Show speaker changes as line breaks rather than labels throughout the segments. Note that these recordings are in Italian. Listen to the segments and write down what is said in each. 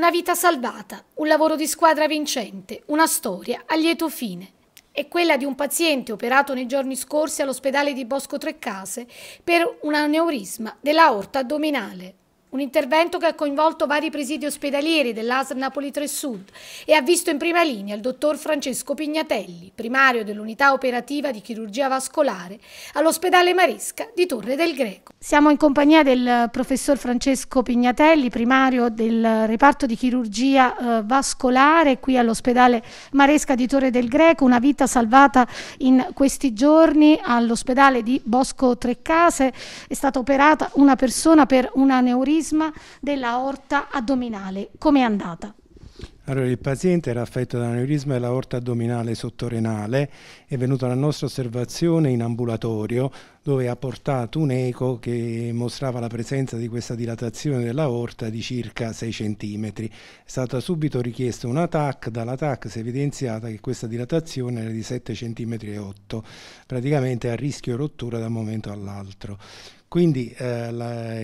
Una vita salvata, un lavoro di squadra vincente, una storia a lieto fine. È quella di un paziente operato nei giorni scorsi all'ospedale di Bosco Treccase per un aneurisma della aorta addominale. Un intervento che ha coinvolto vari presidi ospedalieri dell'ASL Napoli 3 Sud e ha visto in prima linea il dottor Francesco Pignatelli, primario dell'unità operativa di chirurgia vascolare all'ospedale Maresca di Torre del Greco. Siamo in compagnia del eh, professor Francesco Pignatelli, primario del reparto di chirurgia eh, vascolare qui all'ospedale Maresca di Torre del Greco, una vita salvata in questi giorni all'ospedale di Bosco Trecase. È stata operata una persona per una neurisma aneurisma dell'aorta addominale. Com'è andata?
Allora, il paziente era affetto da aneurisma della dell'aorta addominale sottorenale, è venuto alla nostra osservazione in ambulatorio dove ha portato un eco che mostrava la presenza di questa dilatazione dell'aorta di circa 6 cm. È stata subito richiesta una TAC, dalla TAC si è evidenziata che questa dilatazione era di 7 cm e 8, praticamente a rischio rottura da un momento all'altro. Quindi eh,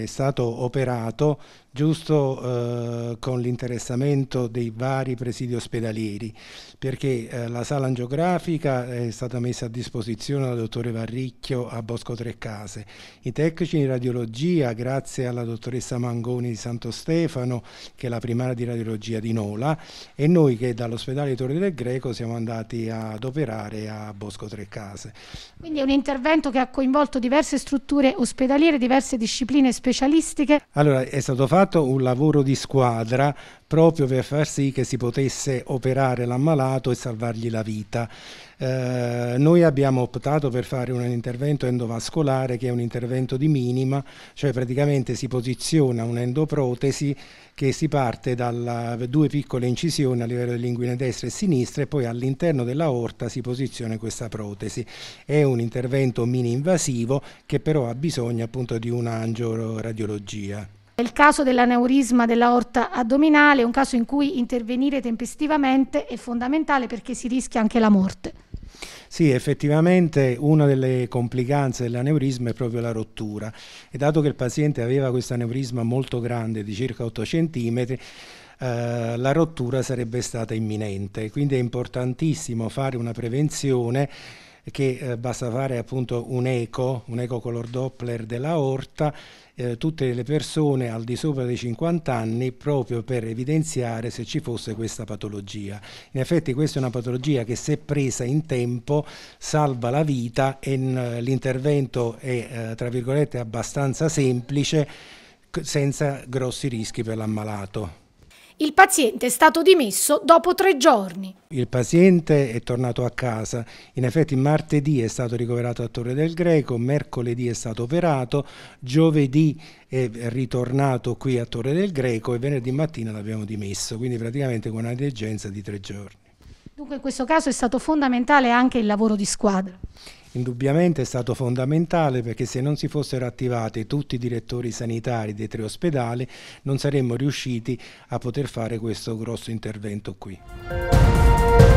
è stato operato giusto eh, con l'interessamento dei vari presidi ospedalieri, perché eh, la sala angiografica è stata messa a disposizione dal dottore Varricchio a Bosco Trecase. I tecnici di radiologia, grazie alla dottoressa Mangoni di Santo Stefano, che è la primaria di radiologia di Nola, e noi che dall'ospedale di Torre del Greco siamo andati ad operare a Bosco Trecase.
Quindi è un intervento che ha coinvolto diverse strutture ospedaliere, diverse discipline specialistiche.
Allora, è stato fatto stato un lavoro di squadra proprio per far sì che si potesse operare l'ammalato e salvargli la vita. Eh, noi abbiamo optato per fare un intervento endovascolare che è un intervento di minima, cioè praticamente si posiziona un'endoprotesi che si parte da due piccole incisioni a livello dell'inguine destra e sinistra e poi all'interno dell'aorta si posiziona questa protesi. È un intervento mini invasivo che però ha bisogno appunto di un'angioradiologia.
È il caso dell'aneurisma dell'aorta addominale, un caso in cui intervenire tempestivamente è fondamentale perché si rischia anche la morte.
Sì, effettivamente una delle complicanze dell'aneurisma è proprio la rottura e dato che il paziente aveva questo aneurisma molto grande di circa 8 cm, eh, la rottura sarebbe stata imminente, quindi è importantissimo fare una prevenzione che eh, basta fare appunto un eco, un eco color Doppler dell'aorta, eh, tutte le persone al di sopra dei 50 anni proprio per evidenziare se ci fosse questa patologia. In effetti questa è una patologia che se presa in tempo salva la vita e l'intervento è eh, tra virgolette abbastanza semplice senza grossi rischi per l'ammalato.
Il paziente è stato dimesso dopo tre giorni.
Il paziente è tornato a casa, in effetti martedì è stato ricoverato a Torre del Greco, mercoledì è stato operato, giovedì è ritornato qui a Torre del Greco e venerdì mattina l'abbiamo dimesso, quindi praticamente con una degenza di tre giorni. Dunque
in questo caso è stato fondamentale anche il lavoro di squadra.
Indubbiamente è stato fondamentale perché se non si fossero attivati tutti i direttori sanitari dei tre ospedali non saremmo riusciti a poter fare questo grosso intervento qui.